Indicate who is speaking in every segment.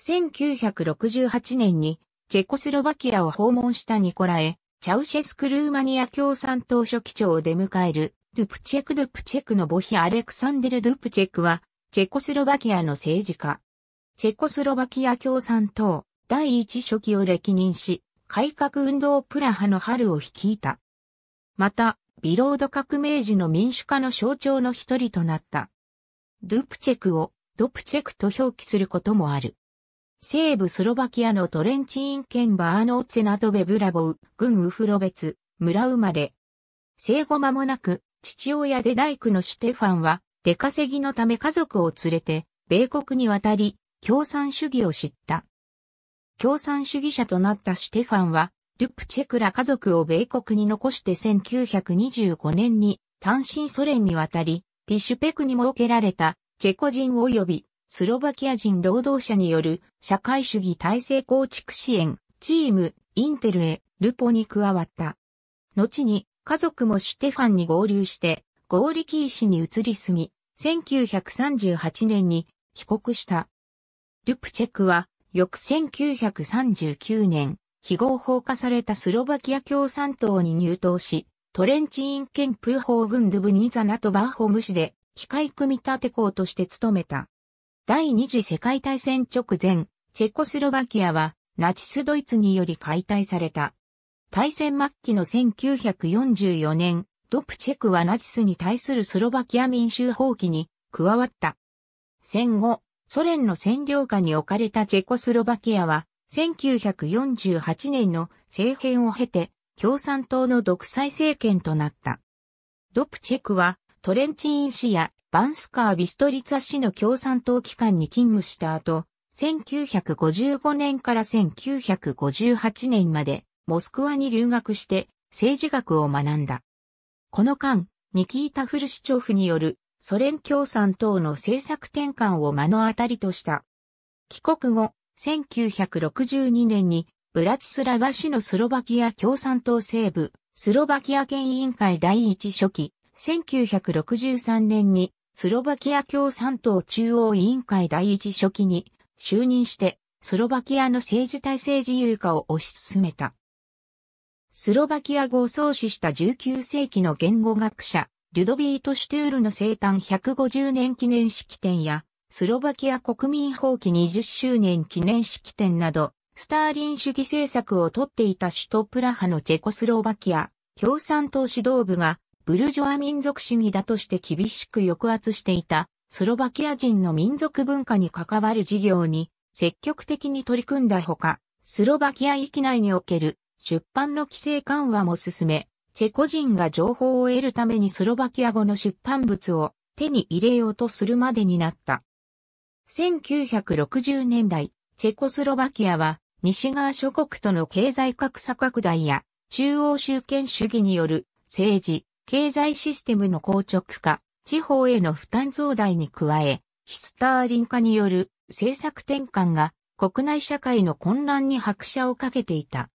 Speaker 1: 1968年にチェコスロバキアを訪問したニコラエ・チャウシェスクルーマニア共産党書記長を出迎えるドゥプチェク・ドゥプチェクの母妃アレクサンデル・ドゥプチェクはチェコスロバキアの政治家。チェコスロバキア共産党第一書記を歴任し、改革運動プラハの春を率いた。また、ビロード革命時の民主化の象徴の一人となった。ドゥプチェクをドゥプチェクと表記することもある。西部スロバキアのトレンチーン県バーノーツェナトベブラボウ、郡ウフロベツ、村生まれ。生後間もなく、父親で大工のシュテファンは、出稼ぎのため家族を連れて、米国に渡り、共産主義を知った。共産主義者となったシュテファンは、ルプチェクラ家族を米国に残して1925年に単身ソ連に渡り、ピシュペクに設けられたチェコ人及びスロバキア人労働者による社会主義体制構築支援チームインテルへルポに加わった。後に家族もシュテファンに合流して合力医師に移り住み、1938年に帰国した。ルプチェクは翌1939年、非合法化されたスロバキア共産党に入党し、トレンチインンプーホー軍ドゥブニザナトバーホム市で機械組み立て校として勤めた。第二次世界大戦直前、チェコスロバキアはナチスドイツにより解体された。大戦末期の1944年、ドプチェクはナチスに対するスロバキア民衆放棄に加わった。戦後、ソ連の占領下に置かれたチェコスロバキアは、1948年の政変を経て、共産党の独裁政権となった。ドプチェクは、トレンチインシやバンスカー・ビストリツァ氏の共産党機関に勤務した後、1955年から1958年までモスクワに留学して政治学を学んだ。この間、ニキータ・フルシチョフによるソ連共産党の政策転換を目の当たりとした。帰国後、1962年にブラチスラバ市のスロバキア共産党西部、スロバキア県委員会第一書記、1963年にスロバキア共産党中央委員会第一書記に就任して、スロバキアの政治体制自由化を推し進めた。スロバキア語を創始した19世紀の言語学者、リュドビート・シュトゥールの生誕150年記念式典や、スロバキア国民放棄20周年記念式典など、スターリン主義政策をとっていた首都プラハのチェコスロバキア、共産党指導部がブルジョア民族主義だとして厳しく抑圧していたスロバキア人の民族文化に関わる事業に積極的に取り組んだほか、スロバキア域内における出版の規制緩和も進め、チェコ人が情報を得るためにスロバキア語の出版物を手に入れようとするまでになった。1960年代、チェコスロバキアは西側諸国との経済格差拡大や中央集権主義による政治、経済システムの硬直化、地方への負担増大に加え、ヒスターリン化による政策転換が国内社会の混乱に拍車をかけていた。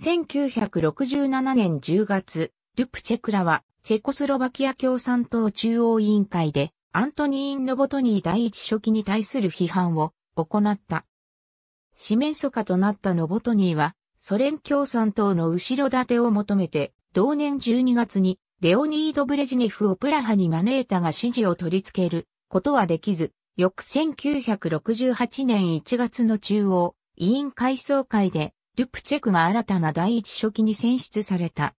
Speaker 1: 1967年10月、ルプチェクラはチェコスロバキア共産党中央委員会でアントニー・ン・ノボトニー第一書記に対する批判を行った。四面楚歌となったノボトニーはソ連共産党の後ろ盾を求めて同年12月にレオニード・ブレジネフをプラハに招いたが指示を取り付けることはできず、翌1968年1月の中央委員会総会でルプチェクが新たな第一書記に選出された。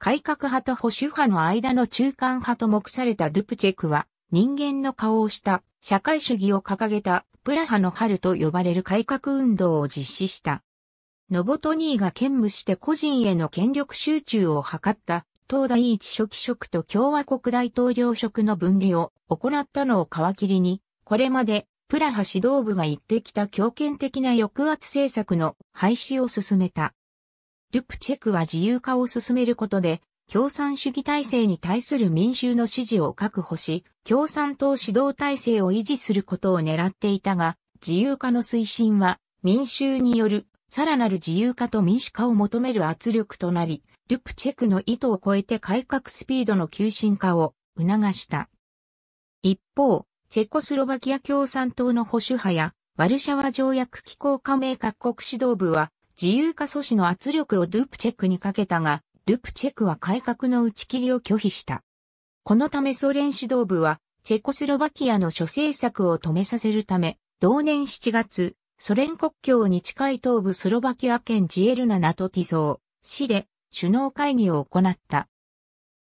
Speaker 1: 改革派と保守派の間の中間派と目されたドゥプチェクは人間の顔をした社会主義を掲げたプラハの春と呼ばれる改革運動を実施した。ノボトニーが兼務して個人への権力集中を図った党第一書記職と共和国大統領職の分離を行ったのを皮切りに、これまでプラハ指導部が言ってきた強権的な抑圧政策の廃止を進めた。ルプチェクは自由化を進めることで、共産主義体制に対する民衆の支持を確保し、共産党指導体制を維持することを狙っていたが、自由化の推進は民衆によるさらなる自由化と民主化を求める圧力となり、ルプチェクの意図を超えて改革スピードの急進化を促した。一方、チェコスロバキア共産党の保守派や、ワルシャワ条約機構加盟各国指導部は、自由化阻止の圧力をドゥプチェクにかけたが、ドゥプチェクは改革の打ち切りを拒否した。このためソ連指導部は、チェコスロバキアの諸政策を止めさせるため、同年7月、ソ連国境に近い東部スロバキア県ジエルナナトティゾー、市で首脳会議を行った。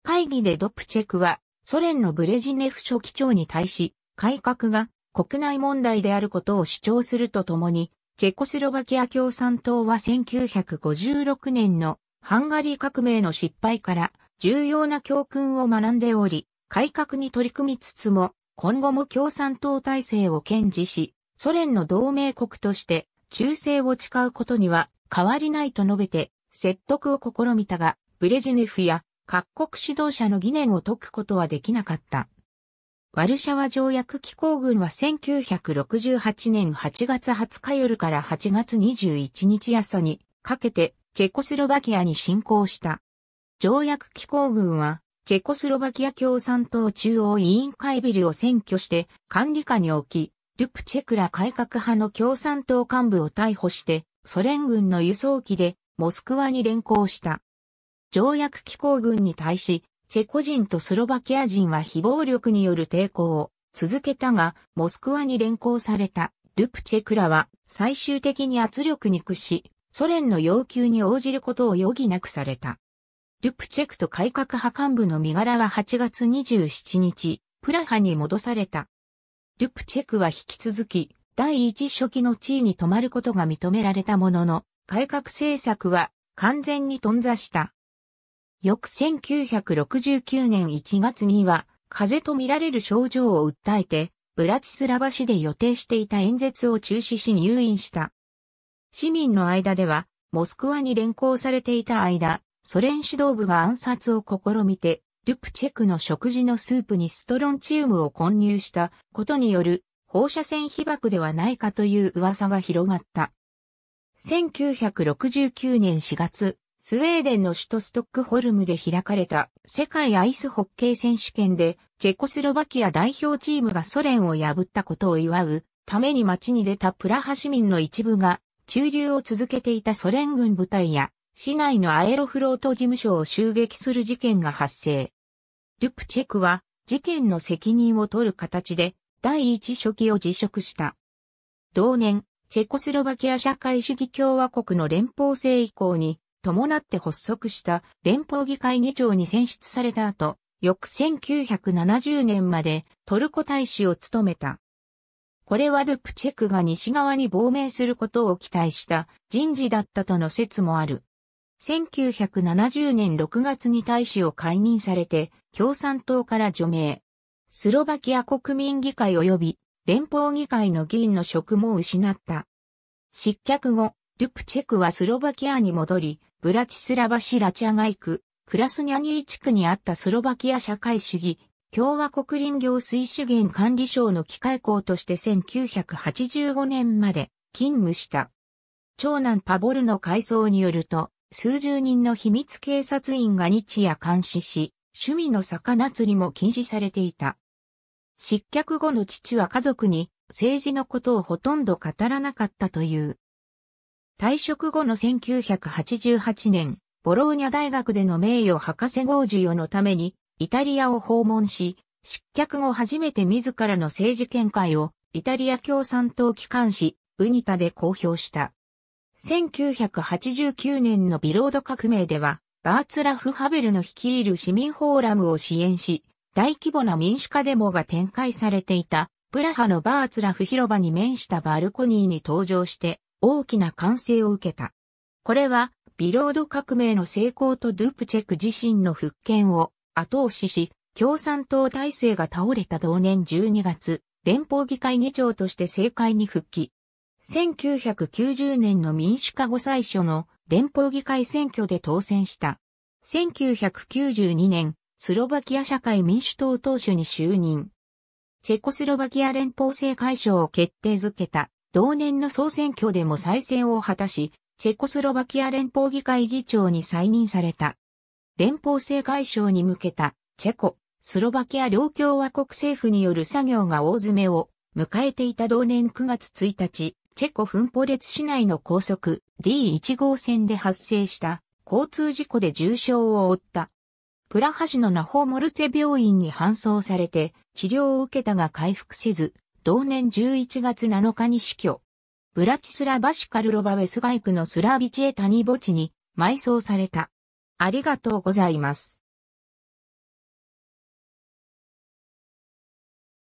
Speaker 1: 会議でドプチェクはソ連のブレジネフ書記長に対し、改革が国内問題であることを主張するとともに、チェコスロバキア共産党は1956年のハンガリー革命の失敗から重要な教訓を学んでおり、改革に取り組みつつも、今後も共産党体制を堅持し、ソ連の同盟国として忠誠を誓うことには変わりないと述べて説得を試みたが、ブレジネフや各国指導者の疑念を解くことはできなかった。ワルシャワ条約機構軍は1968年8月20日夜から8月21日朝にかけてチェコスロバキアに侵攻した。条約機構軍はチェコスロバキア共産党中央委員会ビルを占拠して管理下に置き、ルプチェクラ改革派の共産党幹部を逮捕して、ソ連軍の輸送機でモスクワに連行した。条約機構軍に対し、チェコ人とスロバキア人は非暴力による抵抗を続けたが、モスクワに連行されたルプチェクラは最終的に圧力に屈し、ソ連の要求に応じることを余儀なくされた。ルプチェクと改革派幹部の身柄は8月27日、プラハに戻された。ルプチェクは引き続き、第一初期の地位に止まることが認められたものの、改革政策は完全に頓挫した。翌1969年1月には、風邪と見られる症状を訴えて、ブラチスラバ市で予定していた演説を中止し入院した。市民の間では、モスクワに連行されていた間、ソ連指導部が暗殺を試みて、ルプチェクの食事のスープにストロンチウムを混入したことによる放射線被曝ではないかという噂が広がった。1969年4月、スウェーデンの首都ストックホルムで開かれた世界アイスホッケー選手権でチェコスロバキア代表チームがソ連を破ったことを祝うために街に出たプラハ市民の一部が駐留を続けていたソ連軍部隊や市内のアエロフロート事務所を襲撃する事件が発生。ルプチェクは事件の責任を取る形で第一書記を辞職した。同年、チェコスロバキア社会主義共和国の連邦制以降に伴って発足した連邦議会議長に選出された後、翌1970年までトルコ大使を務めた。これはルプチェクが西側に亡命することを期待した人事だったとの説もある。1970年6月に大使を解任されて、共産党から除名。スロバキア国民議会及び連邦議会の議員の職も失った。失脚後、ドゥプチェクはスロバキアに戻り、ブラチスラバシラチャガイク、クラスニャニー地区にあったスロバキア社会主義、共和国林業水資源管理省の機械工として1985年まで勤務した。長男パボルの改装によると、数十人の秘密警察員が日夜監視し、趣味の魚釣りも禁止されていた。失脚後の父は家族に政治のことをほとんど語らなかったという。退職後の1988年、ボローニャ大学での名誉博士号授与のためにイタリアを訪問し、失脚後初めて自らの政治見解をイタリア共産党機関紙、ウニタで公表した。1989年のビロード革命では、バーツラフ・ハベルの率いる市民フォーラムを支援し、大規模な民主化デモが展開されていた、プラハのバーツラフ広場に面したバルコニーに登場して、大きな歓声を受けた。これは、ビロード革命の成功とドゥプチェク自身の復権を後押しし、共産党体制が倒れた同年12月、連邦議会議長として政界に復帰。1990年の民主化後最初の連邦議会選挙で当選した。1992年、スロバキア社会民主党党首に就任。チェコスロバキア連邦制解消を決定づけた同年の総選挙でも再選を果たし、チェコスロバキア連邦議会議長に再任された。連邦制解消に向けたチェコ、スロバキア両共和国政府による作業が大詰めを迎えていた同年9月1日、チェコフンポ列市内の高速 D1 号線で発生した交通事故で重傷を負った。プラハ市のナホモルツェ病院に搬送されて治療を受けたが回復せず、同年11月7日に死去。ブラチスラバシカルロバウェスガイクのスラービチエタニ墓地に埋葬された。ありがとうございます。